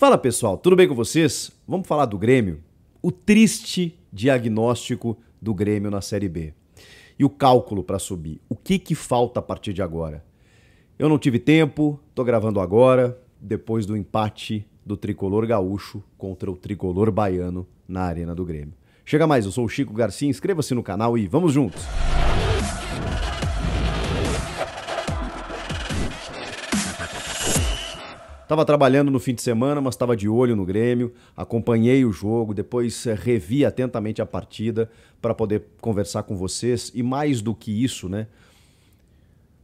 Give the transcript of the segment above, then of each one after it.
Fala pessoal, tudo bem com vocês? Vamos falar do Grêmio? O triste diagnóstico do Grêmio na Série B. E o cálculo para subir. O que, que falta a partir de agora? Eu não tive tempo, estou gravando agora, depois do empate do tricolor gaúcho contra o tricolor baiano na Arena do Grêmio. Chega mais, eu sou o Chico Garcia, inscreva-se no canal e vamos juntos! Estava trabalhando no fim de semana, mas estava de olho no Grêmio, acompanhei o jogo, depois eh, revi atentamente a partida para poder conversar com vocês e mais do que isso, né?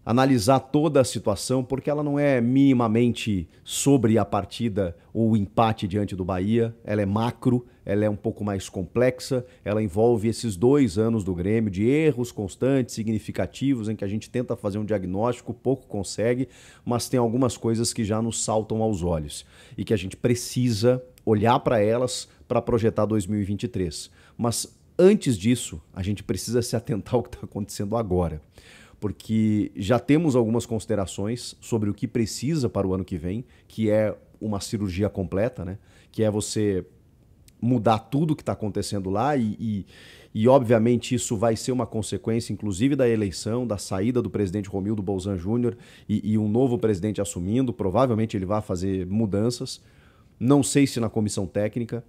analisar toda a situação, porque ela não é minimamente sobre a partida ou o empate diante do Bahia, ela é macro, ela é um pouco mais complexa, ela envolve esses dois anos do Grêmio de erros constantes, significativos, em que a gente tenta fazer um diagnóstico, pouco consegue, mas tem algumas coisas que já nos saltam aos olhos e que a gente precisa olhar para elas para projetar 2023. Mas antes disso, a gente precisa se atentar ao que está acontecendo agora porque já temos algumas considerações sobre o que precisa para o ano que vem, que é uma cirurgia completa, né? Que é você mudar tudo que está acontecendo lá e, e, e, obviamente, isso vai ser uma consequência, inclusive, da eleição, da saída do presidente Romildo Bolzan Júnior e, e um novo presidente assumindo. Provavelmente ele vai fazer mudanças. Não sei se na comissão técnica,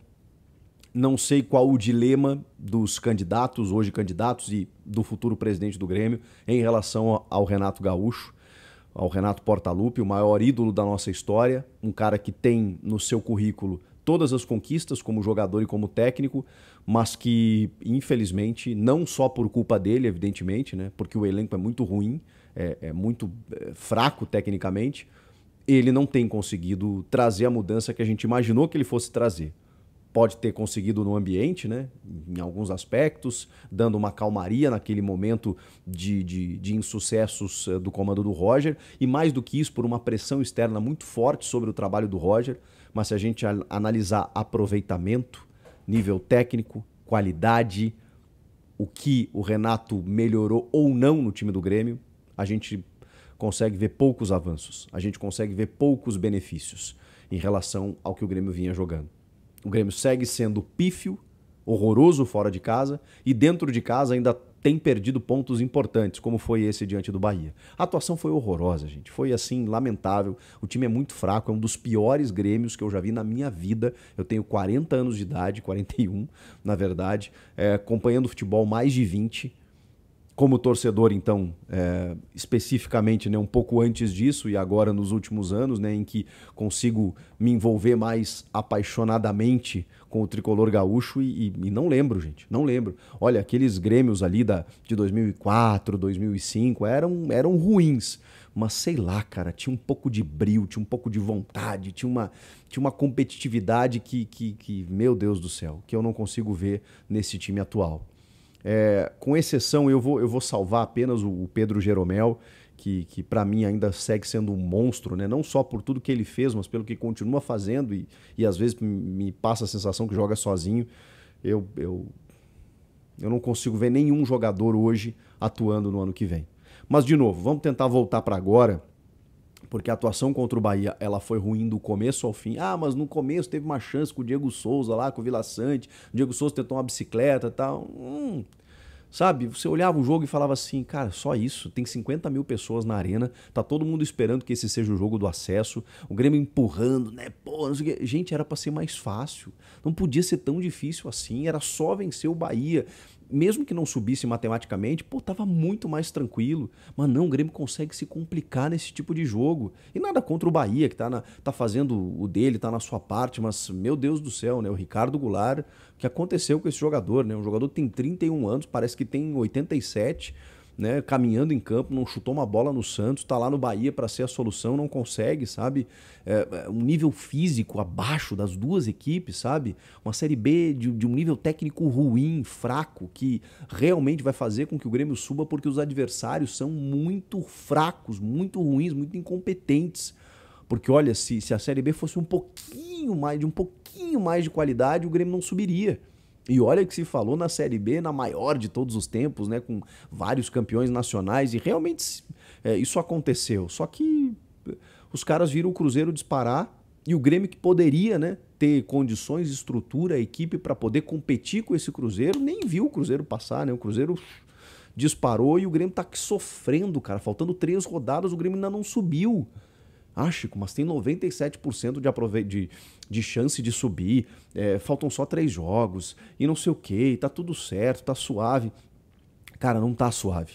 não sei qual o dilema dos candidatos, hoje candidatos, e do futuro presidente do Grêmio em relação ao Renato Gaúcho, ao Renato Portaluppi, o maior ídolo da nossa história, um cara que tem no seu currículo todas as conquistas como jogador e como técnico, mas que, infelizmente, não só por culpa dele, evidentemente, né? porque o elenco é muito ruim, é, é muito é, fraco tecnicamente, ele não tem conseguido trazer a mudança que a gente imaginou que ele fosse trazer pode ter conseguido no ambiente, né? em alguns aspectos, dando uma calmaria naquele momento de, de, de, insucessos eh, do comando do Roger, e mais do que isso, por uma pressão externa muito forte sobre o trabalho do Roger. Mas se a gente analisar aproveitamento, nível técnico, qualidade, o que o Renato melhorou ou não no time do Grêmio, a gente consegue ver poucos avanços, a gente consegue ver poucos benefícios em relação ao que o Grêmio vinha jogando. O Grêmio segue sendo pífio, horroroso fora de casa e dentro de casa ainda tem perdido pontos importantes, como foi esse diante do Bahia. A atuação foi horrorosa, gente. Foi assim, lamentável. O time é muito fraco, é um dos piores Grêmios que eu já vi na minha vida. Eu tenho 40 anos de idade, 41, na verdade, é, acompanhando futebol mais de 20 como torcedor, então, é, especificamente, né, um pouco antes disso e agora nos últimos anos, né, em que consigo me envolver mais apaixonadamente com o tricolor gaúcho e, e, e não lembro, gente, não lembro. Olha, aqueles Grêmios ali da, de 2004, 2005 eram, eram ruins, mas sei lá, cara, tinha um pouco de brilho, tinha um pouco de vontade, tinha uma, tinha uma competitividade que, que, que, meu Deus do céu, que eu não consigo ver nesse time atual. É, com exceção, eu vou, eu vou salvar apenas o, o Pedro Jeromel, que, que para mim ainda segue sendo um monstro, né? não só por tudo que ele fez, mas pelo que continua fazendo e, e às vezes me passa a sensação que joga sozinho. Eu, eu, eu não consigo ver nenhum jogador hoje atuando no ano que vem. Mas, de novo, vamos tentar voltar para agora porque a atuação contra o Bahia ela foi ruim do começo ao fim. Ah, mas no começo teve uma chance com o Diego Souza lá, com o Vila Sante. O Diego Souza tentou uma bicicleta e tal. Hum, sabe, você olhava o jogo e falava assim, cara, só isso. Tem 50 mil pessoas na arena, tá todo mundo esperando que esse seja o jogo do acesso. O Grêmio empurrando, né? Pô, Gente, era para ser mais fácil. Não podia ser tão difícil assim. Era só vencer o Bahia mesmo que não subisse matematicamente, pô, tava muito mais tranquilo. Mas não, o Grêmio consegue se complicar nesse tipo de jogo. E nada contra o Bahia, que tá, na, tá fazendo o dele, tá na sua parte, mas, meu Deus do céu, né? O Ricardo Goulart, o que aconteceu com esse jogador, né? Um jogador que tem 31 anos, parece que tem 87 né, caminhando em campo, não chutou uma bola no Santos, está lá no Bahia para ser a solução, não consegue, sabe? É, é, um nível físico abaixo das duas equipes, sabe? Uma Série B de, de um nível técnico ruim, fraco, que realmente vai fazer com que o Grêmio suba porque os adversários são muito fracos, muito ruins, muito incompetentes. Porque olha, se, se a Série B fosse um pouquinho mais, de um pouquinho mais de qualidade, o Grêmio não subiria. E olha que se falou na Série B, na maior de todos os tempos, né? Com vários campeões nacionais. E realmente é, isso aconteceu. Só que eh, os caras viram o Cruzeiro disparar e o Grêmio que poderia, né? Ter condições, estrutura, equipe para poder competir com esse Cruzeiro, nem viu o Cruzeiro passar, né? O Cruzeiro disparou e o Grêmio tá aqui sofrendo, cara. Faltando três rodadas, o Grêmio ainda não subiu. Ah, Chico, mas tem 97% de, aprove... de, de chance de subir, é, faltam só três jogos, e não sei o que, tá tudo certo, tá suave. Cara, não tá suave.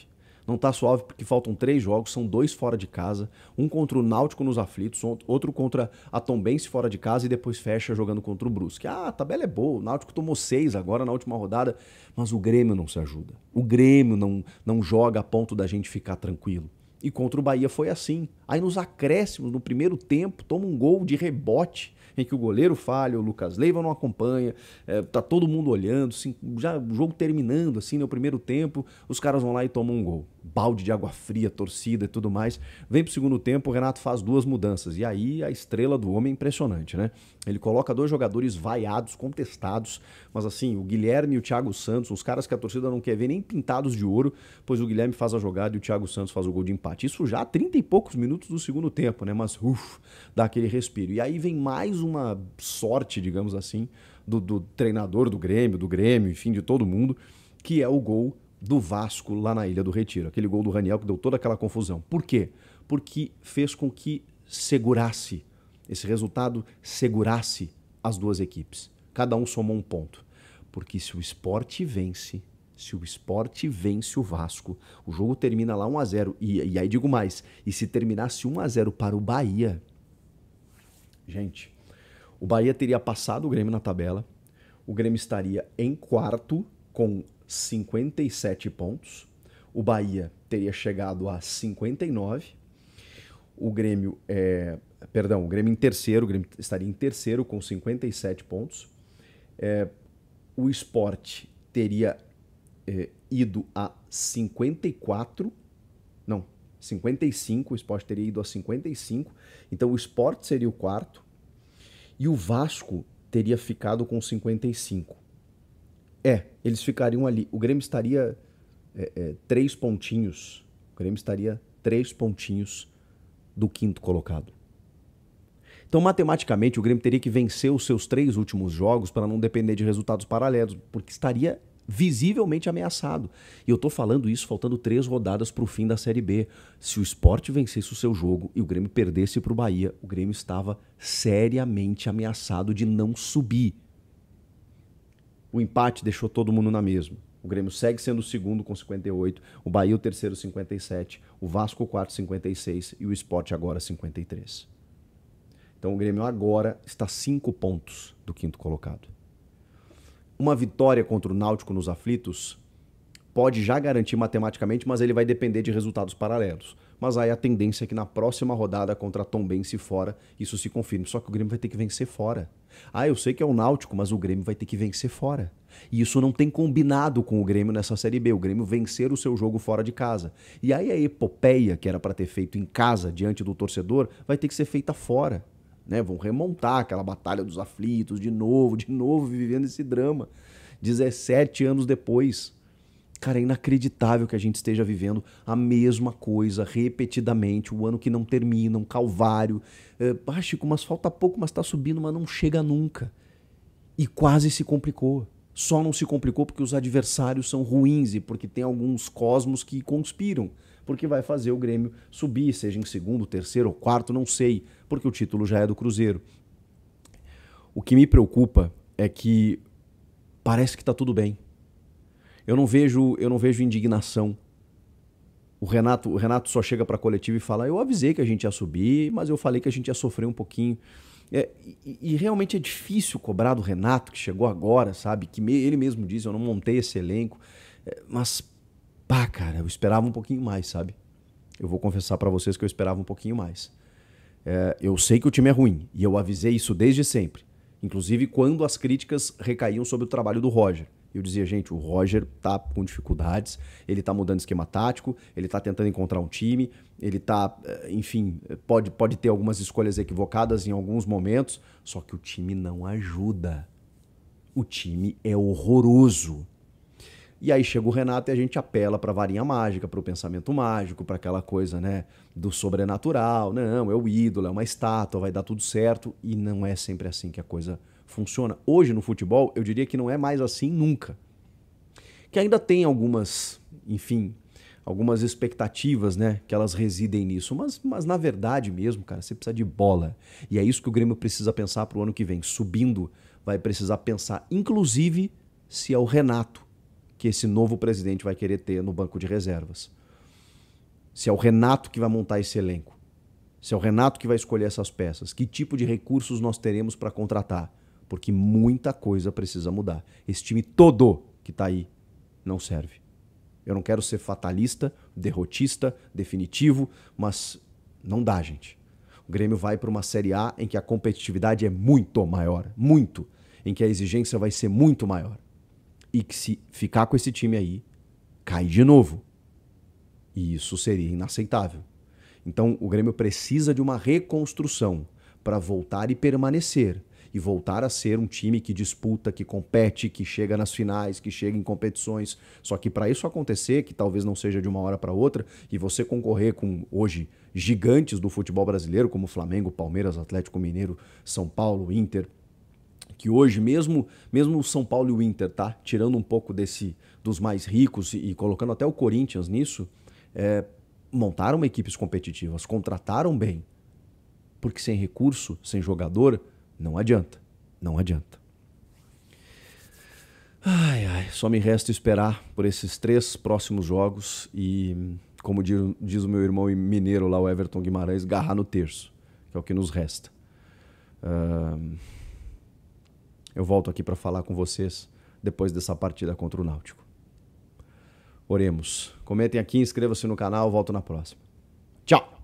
Não tá suave porque faltam três jogos, são dois fora de casa, um contra o Náutico nos aflitos, outro contra a Tombense fora de casa e depois fecha jogando contra o Brusque. Ah, a tabela é boa, o Náutico tomou seis agora na última rodada, mas o Grêmio não se ajuda. O Grêmio não, não joga a ponto da gente ficar tranquilo. E contra o Bahia foi assim. Aí nos acréscimos, no primeiro tempo, toma um gol de rebote em que o goleiro falha, o Lucas Leiva não acompanha, é, tá todo mundo olhando, assim, já o jogo terminando assim no né, primeiro tempo, os caras vão lá e tomam um gol balde de água fria, torcida e tudo mais. Vem para o segundo tempo, o Renato faz duas mudanças. E aí a estrela do homem é impressionante, né? Ele coloca dois jogadores vaiados, contestados, mas assim, o Guilherme e o Thiago Santos, os caras que a torcida não quer ver nem pintados de ouro, pois o Guilherme faz a jogada e o Thiago Santos faz o gol de empate. Isso já há 30 e poucos minutos do segundo tempo, né? Mas uff, dá aquele respiro. E aí vem mais uma sorte, digamos assim, do, do treinador do Grêmio, do Grêmio, enfim, de todo mundo, que é o gol do Vasco lá na Ilha do Retiro. Aquele gol do Raniel que deu toda aquela confusão. Por quê? Porque fez com que segurasse, esse resultado segurasse as duas equipes. Cada um somou um ponto. Porque se o esporte vence, se o esporte vence o Vasco, o jogo termina lá 1 a 0 e, e aí digo mais, e se terminasse 1 a 0 para o Bahia, gente, o Bahia teria passado o Grêmio na tabela, o Grêmio estaria em quarto com 57 pontos. O Bahia teria chegado a 59. O Grêmio, é, perdão, o Grêmio em terceiro, o Grêmio estaria em terceiro com 57 pontos. É, o esporte teria é, ido a 54, não, 55, o esporte teria ido a 55, então o esporte seria o quarto, e o Vasco teria ficado com 55. É, eles ficariam ali. O Grêmio estaria é, é, três pontinhos. O Grêmio estaria três pontinhos do quinto colocado. Então, matematicamente, o Grêmio teria que vencer os seus três últimos jogos para não depender de resultados paralelos, porque estaria visivelmente ameaçado. E eu estou falando isso faltando três rodadas para o fim da Série B. Se o esporte vencesse o seu jogo e o Grêmio perdesse para o Bahia, o Grêmio estava seriamente ameaçado de não subir. O empate deixou todo mundo na mesma. O Grêmio segue sendo o segundo com 58, o Bahia o terceiro 57, o Vasco o quarto 56 e o Sport agora 53. Então o Grêmio agora está cinco pontos do quinto colocado. Uma vitória contra o Náutico nos aflitos pode já garantir matematicamente, mas ele vai depender de resultados paralelos mas aí a tendência é que na próxima rodada contra Tombense fora, isso se confirme. Só que o Grêmio vai ter que vencer fora. Ah, eu sei que é o Náutico, mas o Grêmio vai ter que vencer fora. E isso não tem combinado com o Grêmio nessa Série B. O Grêmio vencer o seu jogo fora de casa. E aí a epopeia que era para ter feito em casa, diante do torcedor, vai ter que ser feita fora. Né? Vão remontar aquela batalha dos aflitos de novo, de novo, vivendo esse drama. 17 anos depois. Cara, é inacreditável que a gente esteja vivendo a mesma coisa repetidamente, o ano que não termina, um calvário. É, ah, Chico, mas falta pouco, mas está subindo, mas não chega nunca. E quase se complicou. Só não se complicou porque os adversários são ruins e porque tem alguns cosmos que conspiram. Porque vai fazer o Grêmio subir, seja em segundo, terceiro ou quarto, não sei, porque o título já é do Cruzeiro. O que me preocupa é que parece que está tudo bem eu não vejo, eu não vejo indignação. O Renato, o Renato só chega para a coletiva e fala: Eu avisei que a gente ia subir, mas eu falei que a gente ia sofrer um pouquinho. É, e, e, realmente é difícil cobrar do Renato, que chegou agora, sabe? Que me, ele mesmo diz: Eu não montei esse elenco. É, mas, pá, cara, eu esperava um pouquinho mais, sabe? Eu vou confessar para vocês que eu esperava um pouquinho mais. É, eu sei que o time é ruim e eu avisei isso desde sempre, inclusive quando as críticas recaíam sobre o trabalho do Roger eu dizia, gente, o Roger tá com dificuldades, ele tá mudando esquema tático, ele tá tentando encontrar um time, ele tá, eh, enfim, pode, pode ter algumas escolhas equivocadas em alguns momentos, só que o time não ajuda. O time é horroroso. E aí chega o Renato e a gente apela para a varinha mágica, para o pensamento mágico, para aquela coisa, né, do sobrenatural. Não, é o ídolo, é uma estátua, vai dar tudo certo. E não é sempre assim que a coisa acontece funciona hoje no futebol, eu diria que não é mais assim nunca. Que ainda tem algumas, enfim, algumas expectativas, né, que elas residem nisso, mas, mas na verdade mesmo, cara, você precisa de bola. E é isso que o Grêmio precisa pensar para o ano que vem. Subindo, vai precisar pensar, inclusive, se é o Renato que esse novo presidente vai querer ter no banco de reservas. Se é o Renato que vai montar esse elenco. Se é o Renato que vai escolher essas peças. Que tipo de recursos nós teremos para contratar? porque muita coisa precisa mudar. Esse time todo que está aí não serve. Eu não quero ser fatalista, derrotista, definitivo, mas não dá, gente. O Grêmio vai para uma Série A em que a competitividade é muito maior, muito, em que a exigência vai ser muito maior. E que se ficar com esse time aí, cai de novo. E isso seria inaceitável. Então, o Grêmio precisa de uma reconstrução para voltar e permanecer e voltar a ser um time que disputa, que compete, que chega nas finais, que chega em competições. Só que para isso acontecer, que talvez não seja de uma hora para outra, e você concorrer com hoje gigantes do futebol brasileiro, como Flamengo, Palmeiras, Atlético Mineiro, São Paulo, Inter, que hoje mesmo, mesmo o São Paulo e o Inter, tá? Tirando um pouco desse dos mais ricos e, e colocando até o Corinthians nisso, é, montaram equipes competitivas, contrataram bem. Porque sem recurso, sem jogador, não adianta. Não adianta. Ai, ai, só me resta esperar por esses três próximos jogos e, como diz, diz o meu irmão mineiro lá, o Everton Guimarães, garrar no terço, que é o que nos resta. Uh, eu volto aqui para falar com vocês depois dessa partida contra o Náutico. Oremos. Comentem aqui, inscreva-se no canal, volto na próxima. Tchau!